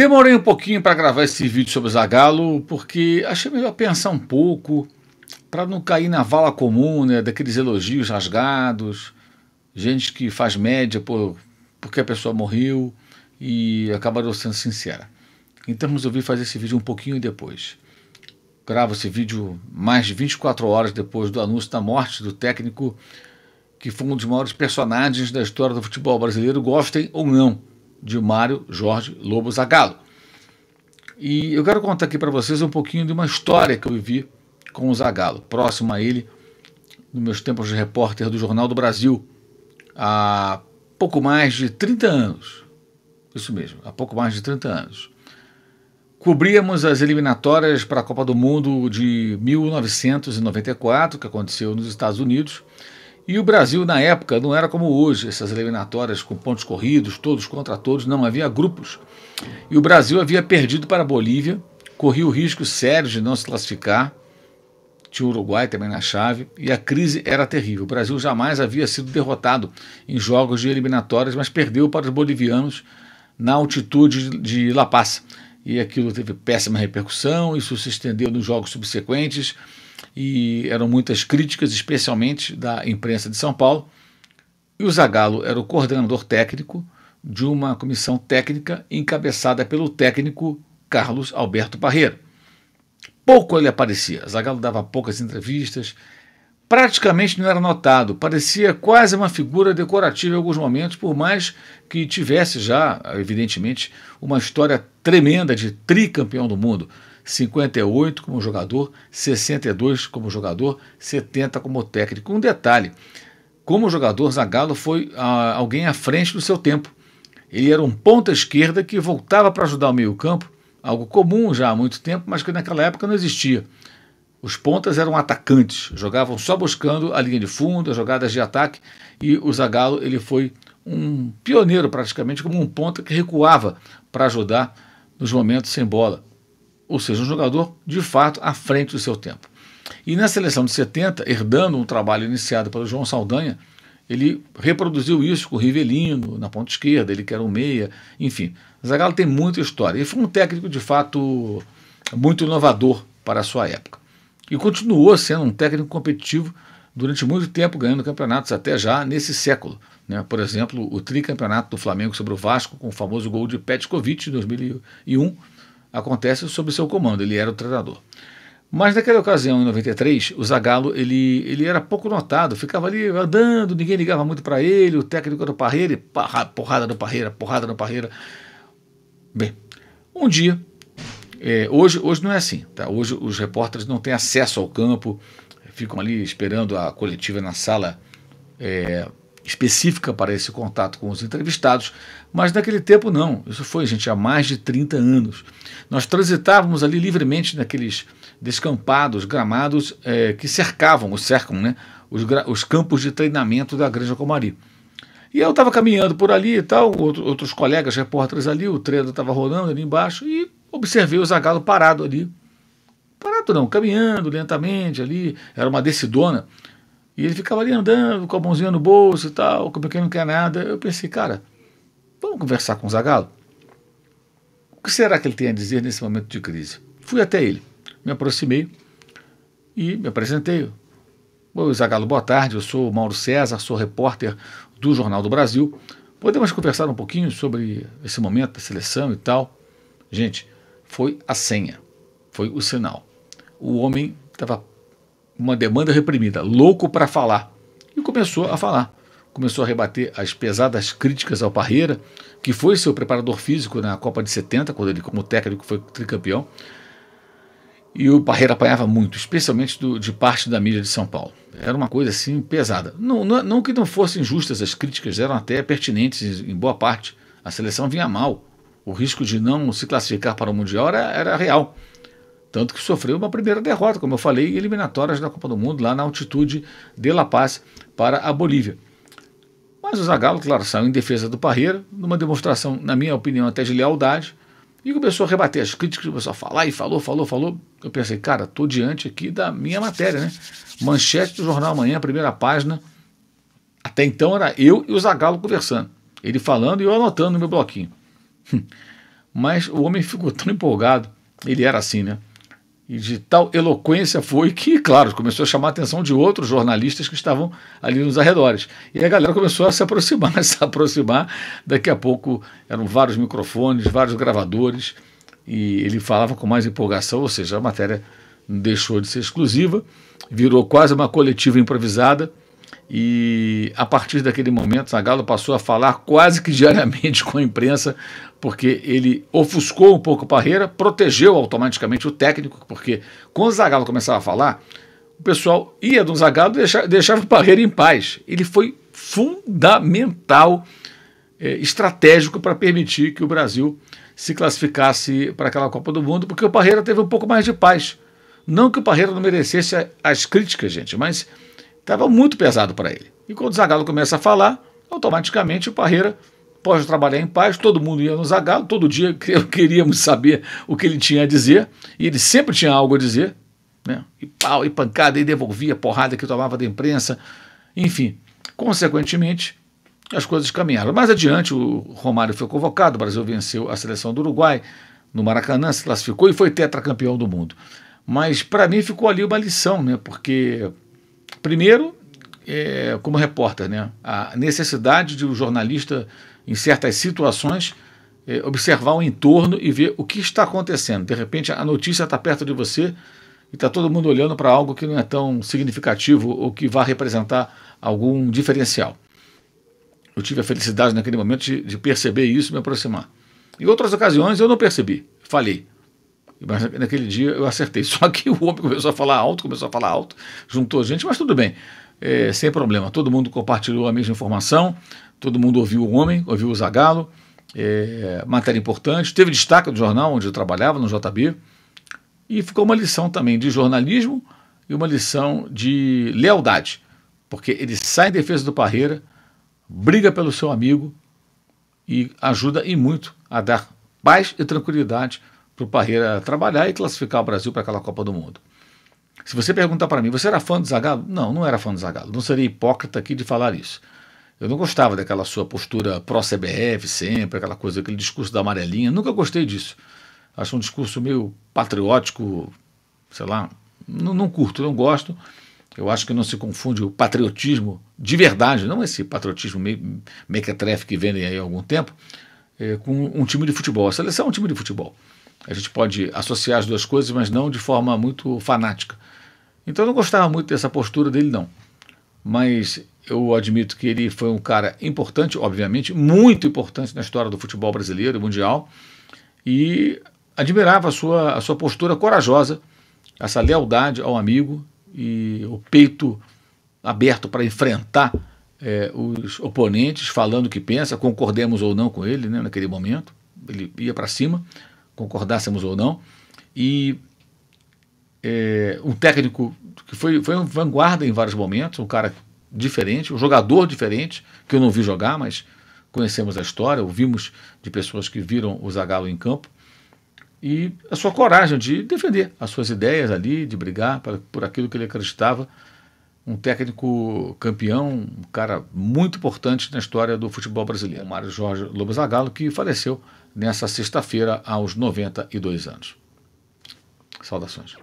Demorei um pouquinho para gravar esse vídeo sobre Zagallo, porque achei melhor pensar um pouco, para não cair na vala comum, né, daqueles elogios rasgados, gente que faz média por, porque a pessoa morreu e acabaram sendo sincera. Então resolvi fazer esse vídeo um pouquinho depois. Gravo esse vídeo mais de 24 horas depois do anúncio da morte do técnico, que foi um dos maiores personagens da história do futebol brasileiro, gostem ou não de Mário Jorge Lobo Zagalo. E eu quero contar aqui para vocês um pouquinho de uma história que eu vivi com o Zagalo, próximo a ele, nos meus tempos de repórter do Jornal do Brasil, há pouco mais de 30 anos. Isso mesmo, há pouco mais de 30 anos. Cobríamos as eliminatórias para a Copa do Mundo de 1994, que aconteceu nos Estados Unidos, e o Brasil, na época, não era como hoje, essas eliminatórias com pontos corridos, todos contra todos, não, havia grupos. E o Brasil havia perdido para a Bolívia, corria o risco sério de não se classificar. Tinha o Uruguai também na chave, e a crise era terrível. O Brasil jamais havia sido derrotado em jogos de eliminatórias, mas perdeu para os bolivianos na altitude de La Paz. E aquilo teve péssima repercussão, isso se estendeu nos jogos subsequentes e eram muitas críticas, especialmente da imprensa de São Paulo. E o Zagallo era o coordenador técnico de uma comissão técnica encabeçada pelo técnico Carlos Alberto Barreiro. Pouco ele aparecia, Zagallo dava poucas entrevistas, praticamente não era notado, parecia quase uma figura decorativa em alguns momentos, por mais que tivesse já, evidentemente, uma história tremenda de tricampeão do mundo. 58 como jogador, 62 como jogador, 70 como técnico. Um detalhe: como jogador, Zagallo foi ah, alguém à frente do seu tempo. Ele era um ponta esquerda que voltava para ajudar o meio-campo, algo comum já há muito tempo, mas que naquela época não existia. Os pontas eram atacantes, jogavam só buscando a linha de fundo, as jogadas de ataque, e o Zagallo ele foi um pioneiro praticamente como um ponta que recuava para ajudar nos momentos sem bola ou seja, um jogador de fato à frente do seu tempo. E na seleção de 70, herdando um trabalho iniciado pelo João Saldanha, ele reproduziu isso com o Rivelino na ponta esquerda, ele que era um meia, enfim. Zagallo tem muita história. Ele foi um técnico de fato muito inovador para a sua época. E continuou sendo um técnico competitivo durante muito tempo, ganhando campeonatos até já nesse século. Né? Por exemplo, o tricampeonato do Flamengo sobre o Vasco, com o famoso gol de Petkovic em 2001 acontece sob seu comando, ele era o treinador. Mas naquela ocasião, em 93, o Zagallo ele, ele era pouco notado, ficava ali andando, ninguém ligava muito para ele, o técnico era o Parreira, porrada no Parreira, porrada no Parreira. Bem, um dia, é, hoje, hoje não é assim, tá? hoje os repórteres não têm acesso ao campo, ficam ali esperando a coletiva na sala é, específica para esse contato com os entrevistados, mas naquele tempo não. Isso foi, gente, há mais de 30 anos. Nós transitávamos ali livremente naqueles descampados, gramados é, que cercavam, ou cercam, né, os, os, campos de treinamento da Granja Comari. E eu estava caminhando por ali e tal, outro, outros colegas, repórteres ali, o treino estava rolando ali embaixo e observei o Zagalo parado ali. Parado não, caminhando lentamente ali, era uma decidona, e ele ficava ali andando, com a mãozinha no bolso e tal, como quem não quer nada. Eu pensei, cara, vamos conversar com o Zagalo? O que será que ele tem a dizer nesse momento de crise? Fui até ele, me aproximei e me apresentei. Oi, Zagalo, boa tarde. Eu sou Mauro César, sou repórter do Jornal do Brasil. Podemos conversar um pouquinho sobre esse momento da seleção e tal? Gente, foi a senha, foi o sinal. O homem estava uma demanda reprimida, louco para falar. E começou a falar. Começou a rebater as pesadas críticas ao Parreira, que foi seu preparador físico na Copa de 70, quando ele, como técnico, foi tricampeão. E o Parreira apanhava muito, especialmente do, de parte da mídia de São Paulo. Era uma coisa assim pesada. Não, não, não que não fossem justas as críticas, eram até pertinentes em boa parte. A seleção vinha mal. O risco de não se classificar para o Mundial era, era real. Tanto que sofreu uma primeira derrota, como eu falei, eliminatórias da Copa do Mundo, lá na altitude de La Paz para a Bolívia. Mas o Zagallo, claro, saiu em defesa do Parreira, numa demonstração, na minha opinião, até de lealdade, e começou a rebater as críticas, começou a falar e falou, falou, falou. Eu pensei, cara, estou diante aqui da minha matéria, né? Manchete do Jornal Amanhã, primeira página. Até então era eu e o Zagallo conversando. Ele falando e eu anotando no meu bloquinho. Mas o homem ficou tão empolgado, ele era assim, né? e de tal eloquência foi que, claro, começou a chamar a atenção de outros jornalistas que estavam ali nos arredores. E a galera começou a se aproximar, a se aproximar. Daqui a pouco eram vários microfones, vários gravadores, e ele falava com mais empolgação, ou seja, a matéria deixou de ser exclusiva, virou quase uma coletiva improvisada. E a partir daquele momento, Zagallo passou a falar quase que diariamente com a imprensa, porque ele ofuscou um pouco o Parreira, protegeu automaticamente o técnico, porque quando o Zagallo começava a falar, o pessoal ia do Zagallo e deixava, deixava o Parreira em paz. Ele foi fundamental, é, estratégico para permitir que o Brasil se classificasse para aquela Copa do Mundo, porque o Parreira teve um pouco mais de paz. Não que o Parreira não merecesse as críticas, gente, mas Estava muito pesado para ele. E quando o Zagallo começa a falar, automaticamente o Parreira pode trabalhar em paz, todo mundo ia no Zagallo, todo dia queríamos saber o que ele tinha a dizer, e ele sempre tinha algo a dizer, né? e pau, e pancada, e devolvia porrada que tomava da imprensa, enfim. Consequentemente, as coisas caminharam. Mais adiante, o Romário foi convocado, o Brasil venceu a seleção do Uruguai, no Maracanã se classificou e foi tetracampeão do mundo. Mas para mim ficou ali uma lição, né? porque Primeiro, é, como repórter, né, a necessidade de um jornalista, em certas situações, é, observar o entorno e ver o que está acontecendo. De repente, a notícia está perto de você e está todo mundo olhando para algo que não é tão significativo ou que vá representar algum diferencial. Eu tive a felicidade naquele momento de, de perceber isso e me aproximar. Em outras ocasiões eu não percebi, falei. Mas naquele dia eu acertei. Só que o homem começou a falar alto, começou a falar alto, juntou a gente, mas tudo bem, é, sem problema. Todo mundo compartilhou a mesma informação, todo mundo ouviu o homem, ouviu o Zagalo, é, matéria importante. Teve destaque do jornal onde eu trabalhava, no JB, e ficou uma lição também de jornalismo e uma lição de lealdade, porque ele sai em defesa do Parreira, briga pelo seu amigo e ajuda e muito a dar paz e tranquilidade para o Parreira trabalhar e classificar o Brasil para aquela Copa do Mundo. Se você perguntar para mim, você era fã do Zagallo? Não, não era fã do Zagallo. Não seria hipócrita aqui de falar isso. Eu não gostava daquela sua postura pró-CBF sempre, aquela coisa, aquele discurso da amarelinha. Nunca gostei disso. Acho um discurso meio patriótico, sei lá. Não, não curto, não gosto. Eu acho que não se confunde o patriotismo de verdade, não esse patriotismo meio mequetrefe que vendem aí há algum tempo, é, com um time de futebol. A seleção é um time de futebol. A gente pode associar as duas coisas, mas não de forma muito fanática. Então eu não gostava muito dessa postura dele, não. Mas eu admito que ele foi um cara importante, obviamente, muito importante na história do futebol brasileiro e mundial. E admirava a sua, a sua postura corajosa, essa lealdade ao amigo e o peito aberto para enfrentar é, os oponentes, falando o que pensa, concordemos ou não com ele né, naquele momento. Ele ia para cima, concordássemos ou não. E é, um técnico que foi, foi um vanguarda em vários momentos, um cara diferente, um jogador diferente, que eu não vi jogar, mas conhecemos a história, ouvimos de pessoas que viram o Zagallo em campo, e a sua coragem de defender as suas ideias ali, de brigar por, por aquilo que ele acreditava. Um técnico campeão, um cara muito importante na história do futebol brasileiro, o Mário Jorge Lobo Zagallo, que faleceu nessa sexta-feira aos 92 anos. Saudações.